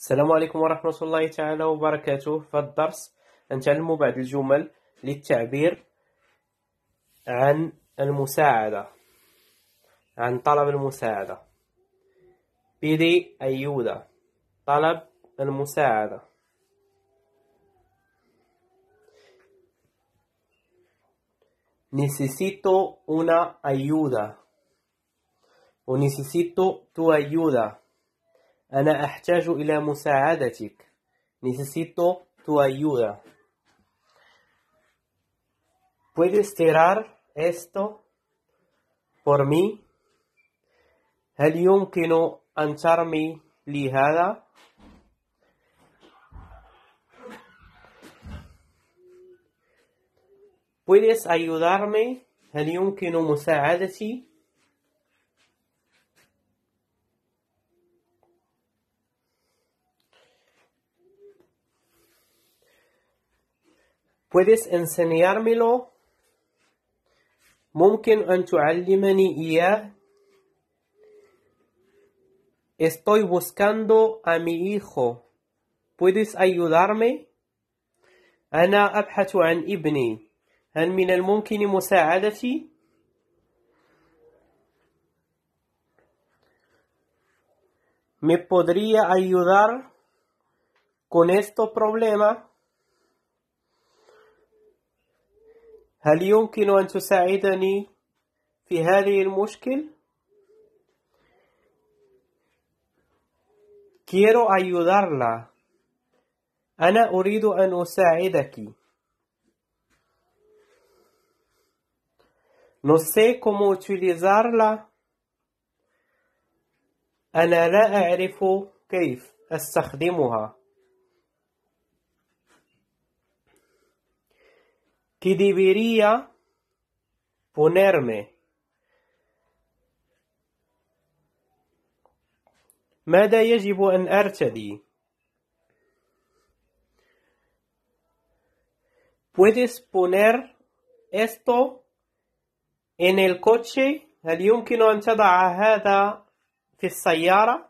السلام عليكم ورحمة الله تعالى وبركاته في الدرس نتعلم بعض الجمل للتعبير عن المساعدة عن طلب المساعدة بيدي أيودة طلب المساعدة necesito una ayuda o necesito tu ayuda أنا أحتاج إلى Necesito tu ayuda. ¿Puedes tirar esto por mí? ¿Hal alguien que no anchar lijada? ¿Puedes ayudarme? ¿Hal alguien que no ¿Puedes enseñármelo? me enseñarme Estoy buscando a mi hijo. ¿Puedes ayudarme? أنا أبحث عن ابني. ¿Me podría ayudar con este problema? هل يمكن أن تساعدني في هذه المشكل؟ Quiero ayudarla. أنا أريد أن أساعدك. No sé cómo utilizarla. أنا لا أعرف كيف أستخدمها. que debería ponerme. ماذا يجب أن أرتدي؟ ¿Puedes poner esto en el coche؟ هل يمكن أن تضع هذا في السيارة؟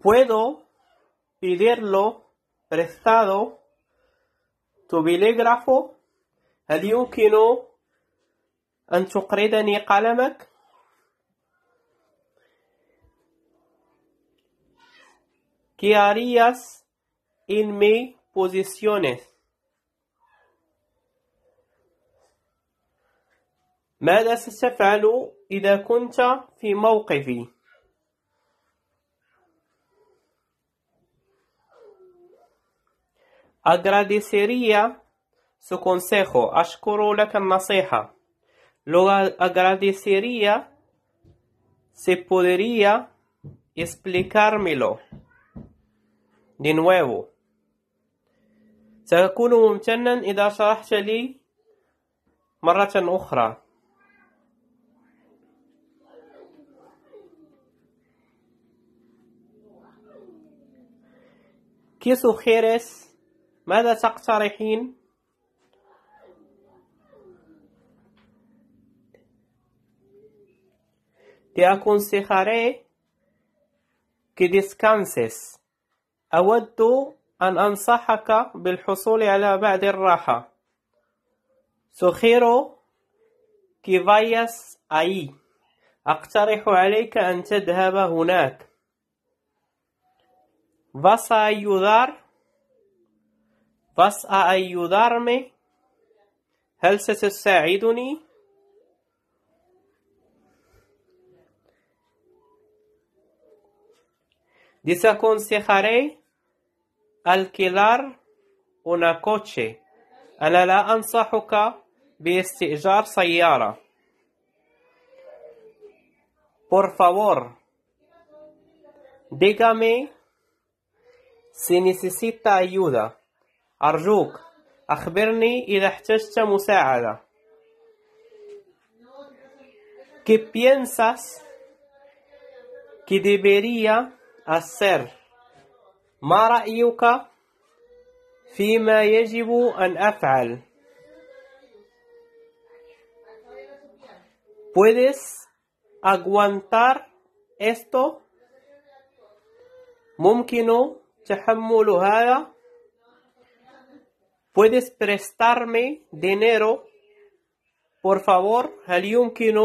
puedo pedirlo prestado tu bilégrafo هل يمكن su tu قلمك؟ ¿Qué harías en mi posiciones? ماذا ¿Qué harías en Agradecería su consejo. أشكر لك النصيحة. Lo agradecería si podría explicármelo. De nuevo. سأكون ممتنا إذا شرحت لي مرة أخرى. ¿Qué sugieres ماذا تقترحين؟ Te aconsejaré que descanses. أود أن أنصحك بالحصول على بعض الراحة. Sugiero que vayas ahí. أقترح عليك أن تذهب هناك. Vas a ayudar ¿Vas a ayudarme? هل ستساعدني؟ Desaconsejaré alquilar una coche. أنا لا أنصحك باستئجار سيارة. Por favor, dígame si necesita ayuda. أرجوك أخبرني إذا احتجت مساعدة. ¿Qué piensas que debería hacer? ما رأيك فيما يجب أن أفعل؟ ¿Puedes aguantar esto؟ ممكن تحمل هذا؟ ¿Puedes prestarme dinero? por favor, هل يمكن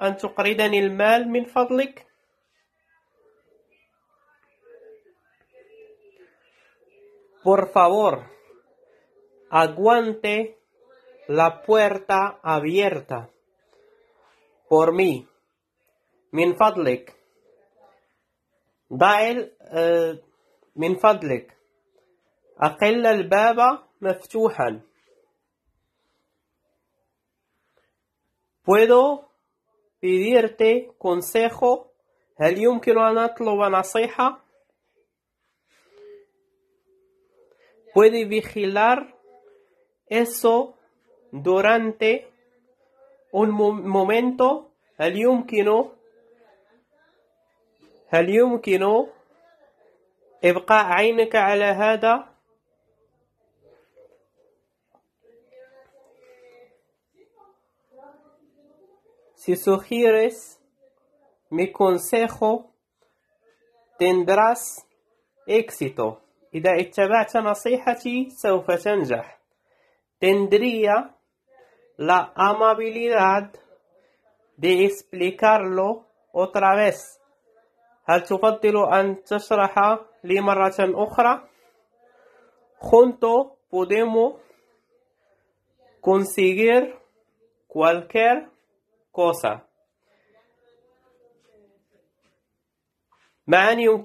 أن el mal, min fadlik? Por favor, aguante la puerta abierta por mí. Min fadlik. Da el eh, min أقل الباب مفتوحا puedo pedirte consejo هل يمكن أن أطلب نصيحة puede vigilar eso durante un momento هل يمكن هل يمكن إبقاء عينك على هذا Si sugieres mi consejo, tendrás éxito. إذا mi se سوف تنجح. Tendría la amabilidad de explicarlo otra vez. هل تفضل أن تشرح لي Junto podemos conseguir cualquier cosa معاني يمكن